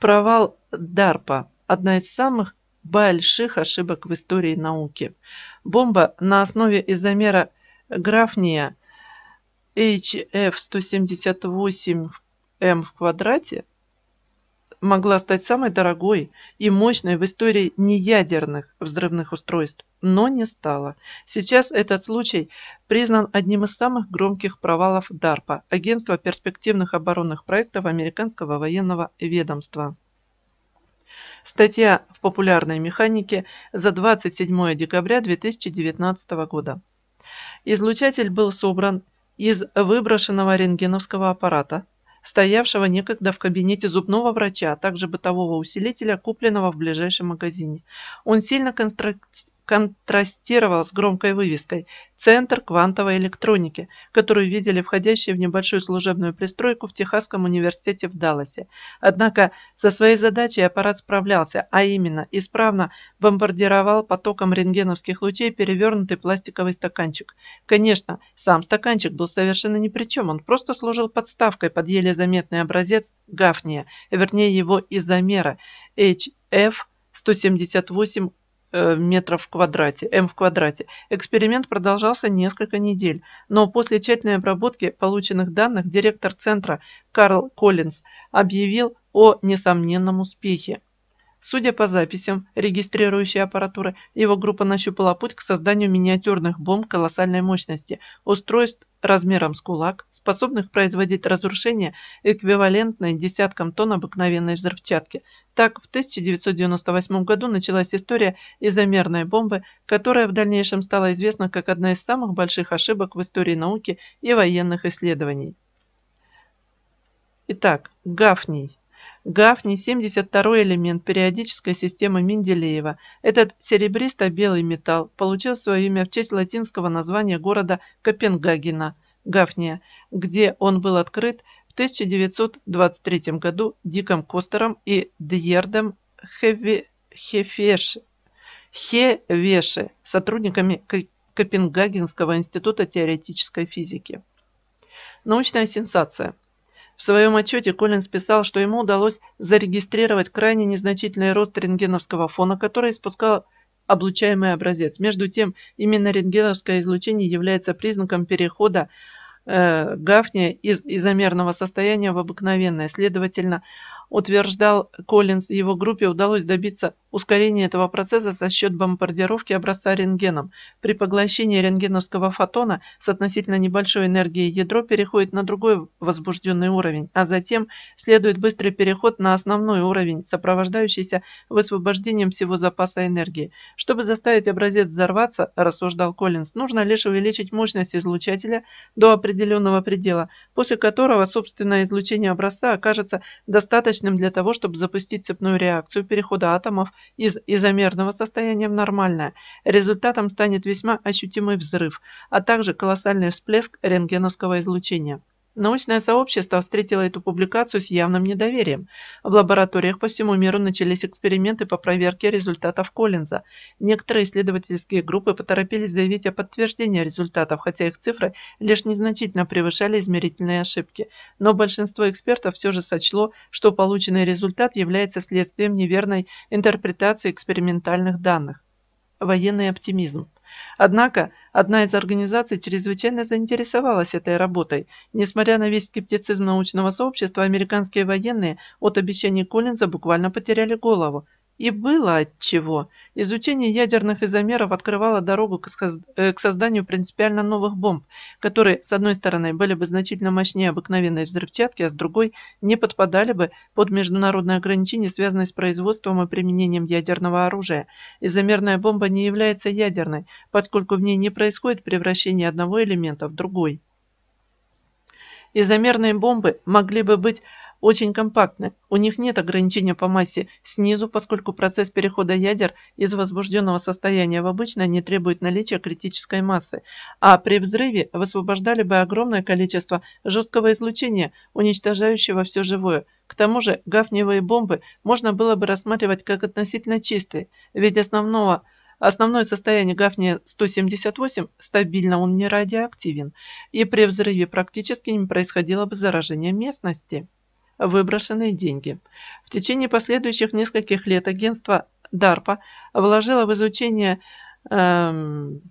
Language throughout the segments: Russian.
провал ДАРПа – одна из самых больших ошибок в истории науки. Бомба на основе изомера графния HF178m в квадрате могла стать самой дорогой и мощной в истории неядерных взрывных устройств, но не стала. Сейчас этот случай признан одним из самых громких провалов DARPA, Агентства перспективных оборонных проектов Американского военного ведомства. Статья в популярной механике за 27 декабря 2019 года. Излучатель был собран из выброшенного рентгеновского аппарата – стоявшего некогда в кабинете зубного врача, а также бытового усилителя, купленного в ближайшем магазине. Он сильно контраст контрастировал с громкой вывеской «Центр квантовой электроники», которую видели входящие в небольшую служебную пристройку в Техасском университете в Далласе. Однако со своей задачей аппарат справлялся, а именно исправно бомбардировал потоком рентгеновских лучей перевернутый пластиковый стаканчик. Конечно, сам стаканчик был совершенно ни при чем, он просто служил подставкой под еле заметный образец Гафния, вернее его изомера HF 178 Э, метров в квадрате, м в квадрате. Эксперимент продолжался несколько недель, но после тщательной обработки полученных данных директор центра Карл Коллинз объявил о несомненном успехе. Судя по записям, регистрирующей аппаратуры, его группа нащупала путь к созданию миниатюрных бомб колоссальной мощности, устройств размером с кулак, способных производить разрушения эквивалентные десяткам тонн обыкновенной взрывчатки. Так, в 1998 году началась история изомерной бомбы, которая в дальнейшем стала известна как одна из самых больших ошибок в истории науки и военных исследований. Итак, Гафний. Гафний – элемент периодической системы Менделеева. Этот серебристо-белый металл получил свое имя в честь латинского названия города Копенгагена – Гафния, где он был открыт в 1923 году Диком Костером и Дьердом Хеви... Хефеш... Хевеше, сотрудниками Копенгагенского института теоретической физики. Научная сенсация – в своем отчете Коллинс писал, что ему удалось зарегистрировать крайне незначительный рост рентгеновского фона, который испускал облучаемый образец. Между тем, именно рентгеновское излучение является признаком перехода э, Гафния из изомерного состояния в обыкновенное. Следовательно, утверждал Коллинз, его группе удалось добиться ускорения этого процесса за счет бомбардировки образца рентгеном. При поглощении рентгеновского фотона с относительно небольшой энергией ядро переходит на другой возбужденный уровень, а затем следует быстрый переход на основной уровень, сопровождающийся высвобождением всего запаса энергии. Чтобы заставить образец взорваться, рассуждал Коллинз, нужно лишь увеличить мощность излучателя до определенного предела, после которого собственное излучение образца окажется достаточно достаточным для того, чтобы запустить цепную реакцию перехода атомов из изомерного состояния в нормальное. Результатом станет весьма ощутимый взрыв, а также колоссальный всплеск рентгеновского излучения. Научное сообщество встретило эту публикацию с явным недоверием. В лабораториях по всему миру начались эксперименты по проверке результатов Коллинза. Некоторые исследовательские группы поторопились заявить о подтверждении результатов, хотя их цифры лишь незначительно превышали измерительные ошибки. Но большинство экспертов все же сочло, что полученный результат является следствием неверной интерпретации экспериментальных данных. Военный оптимизм. Однако, одна из организаций чрезвычайно заинтересовалась этой работой. Несмотря на весь скептицизм научного сообщества, американские военные от обещаний Коллинза буквально потеряли голову. И было отчего. Изучение ядерных изомеров открывало дорогу э, к созданию принципиально новых бомб, которые, с одной стороны, были бы значительно мощнее обыкновенной взрывчатки, а с другой не подпадали бы под международные ограничения, связанные с производством и применением ядерного оружия. Изомерная бомба не является ядерной, поскольку в ней не происходит превращение одного элемента в другой. Изомерные бомбы могли бы быть очень компактны, у них нет ограничения по массе снизу, поскольку процесс перехода ядер из возбужденного состояния в обычное не требует наличия критической массы, а при взрыве высвобождали бы огромное количество жесткого излучения, уничтожающего все живое. К тому же гафниевые бомбы можно было бы рассматривать как относительно чистые, ведь основного Основное состояние Гафния-178 стабильно, он не радиоактивен, и при взрыве практически не происходило бы заражения местности выброшенные деньги. В течение последующих нескольких лет агентство DARPA вложило в изучение эм,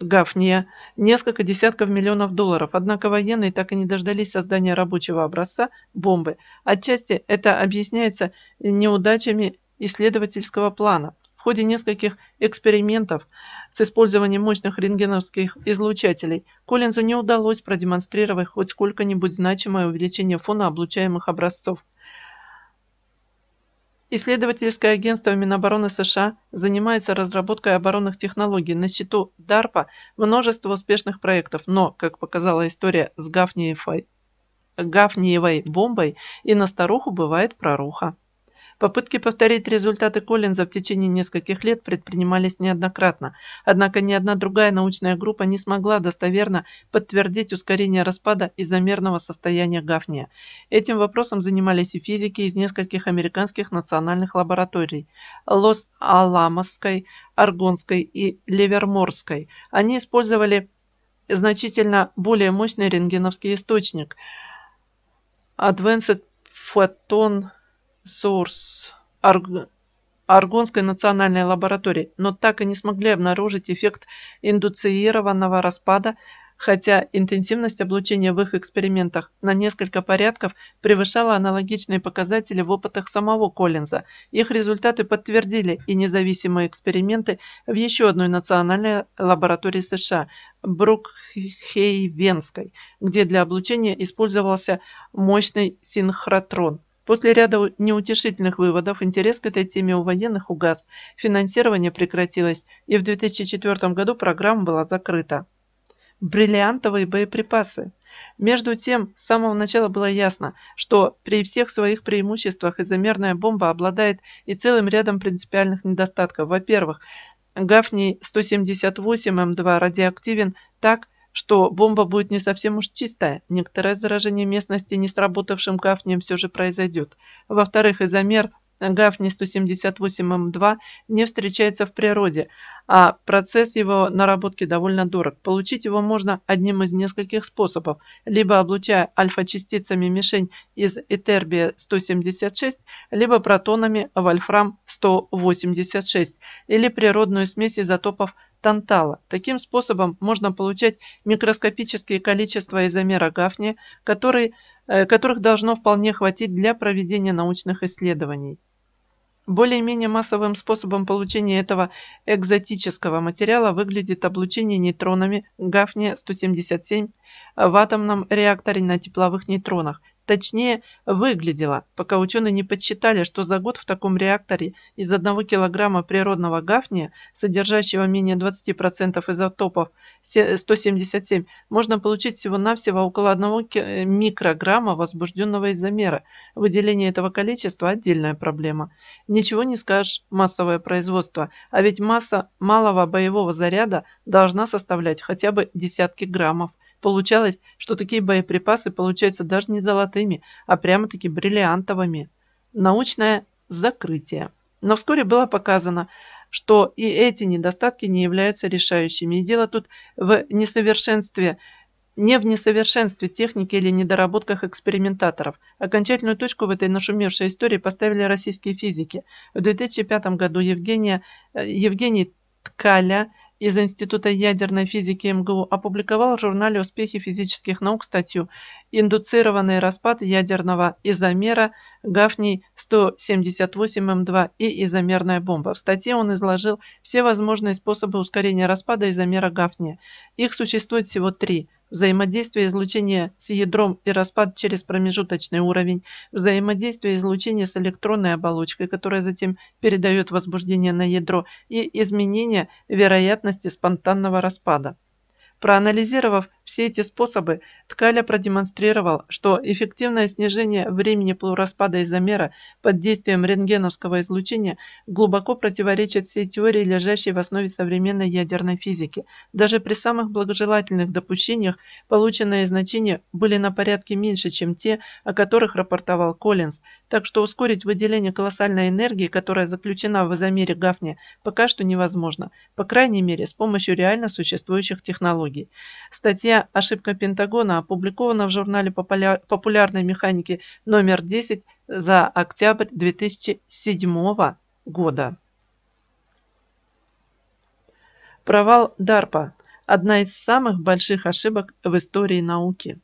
Гафния несколько десятков миллионов долларов, однако военные так и не дождались создания рабочего образца бомбы. Отчасти это объясняется неудачами исследовательского плана – в ходе нескольких экспериментов с использованием мощных рентгеновских излучателей Коллинзу не удалось продемонстрировать хоть сколько-нибудь значимое увеличение фона облучаемых образцов. Исследовательское агентство Минобороны США занимается разработкой оборонных технологий. На счету DARPA множество успешных проектов, но, как показала история с Гафниевой, Гафниевой бомбой, и на старуху бывает проруха. Попытки повторить результаты Коллинза в течение нескольких лет предпринимались неоднократно, однако ни одна другая научная группа не смогла достоверно подтвердить ускорение распада изомерного состояния Гафния. Этим вопросом занимались и физики из нескольких американских национальных лабораторий – Лос-Аламосской, Аргонской и Леверморской. Они использовали значительно более мощный рентгеновский источник – Advanced Photon Source Arg... Аргонской национальной лаборатории, но так и не смогли обнаружить эффект индуцированного распада, хотя интенсивность облучения в их экспериментах на несколько порядков превышала аналогичные показатели в опытах самого Коллинза. Их результаты подтвердили и независимые эксперименты в еще одной национальной лаборатории США – Брукхейвенской, где для облучения использовался мощный синхротрон – После ряда неутешительных выводов интерес к этой теме у военных угас, финансирование прекратилось, и в 2004 году программа была закрыта. Бриллиантовые боеприпасы. Между тем, с самого начала было ясно, что при всех своих преимуществах изомерная бомба обладает и целым рядом принципиальных недостатков. Во-первых, Гафний 178М2 эм радиоактивен так, что бомба будет не совсем уж чистая. Некоторое заражение местности не сработавшим гафнием все же произойдет. Во-вторых, изомер гафни 178М2 эм не встречается в природе, а процесс его наработки довольно дорог. Получить его можно одним из нескольких способов, либо облучая альфа-частицами мишень из Этербия 176, либо протонами вольфрам 186, или природную смесь изотопов Тантала. Таким способом можно получать микроскопические количества изомера гафния, которые, э, которых должно вполне хватить для проведения научных исследований. Более-менее массовым способом получения этого экзотического материала выглядит облучение нейтронами гафния-177 в атомном реакторе на тепловых нейтронах Точнее, выглядело, пока ученые не подсчитали, что за год в таком реакторе из одного килограмма природного гафния, содержащего менее 20% изотопов 177, можно получить всего-навсего около 1 э, микрограмма возбужденного изомера. Выделение этого количества – отдельная проблема. Ничего не скажешь массовое производство, а ведь масса малого боевого заряда должна составлять хотя бы десятки граммов – Получалось, что такие боеприпасы получаются даже не золотыми, а прямо-таки бриллиантовыми. Научное закрытие. Но вскоре было показано, что и эти недостатки не являются решающими. И дело тут в несовершенстве, не в несовершенстве техники или недоработках экспериментаторов. Окончательную точку в этой нашумевшей истории поставили российские физики. В 2005 году Евгения, э, Евгений Ткаля из Института ядерной физики МГУ опубликовал в журнале «Успехи физических наук» статью «Индуцированный распад ядерного изомера Гафний 178М2 эм и изомерная бомба». В статье он изложил все возможные способы ускорения распада изомера Гафния. Их существует всего три – взаимодействие излучения с ядром и распад через промежуточный уровень, взаимодействие излучения с электронной оболочкой, которая затем передает возбуждение на ядро, и изменение вероятности спонтанного распада. Проанализировав все эти способы Ткаля продемонстрировал, что эффективное снижение времени полураспада изомера под действием рентгеновского излучения глубоко противоречит всей теории, лежащей в основе современной ядерной физики. Даже при самых благожелательных допущениях полученные значения были на порядке меньше, чем те, о которых рапортовал Коллинз, так что ускорить выделение колоссальной энергии, которая заключена в изомере Гафни, пока что невозможно, по крайней мере с помощью реально существующих технологий. Статья «Ошибка Пентагона» опубликована в журнале популярной механики номер 10 за октябрь 2007 года. Провал Дарпа – одна из самых больших ошибок в истории науки.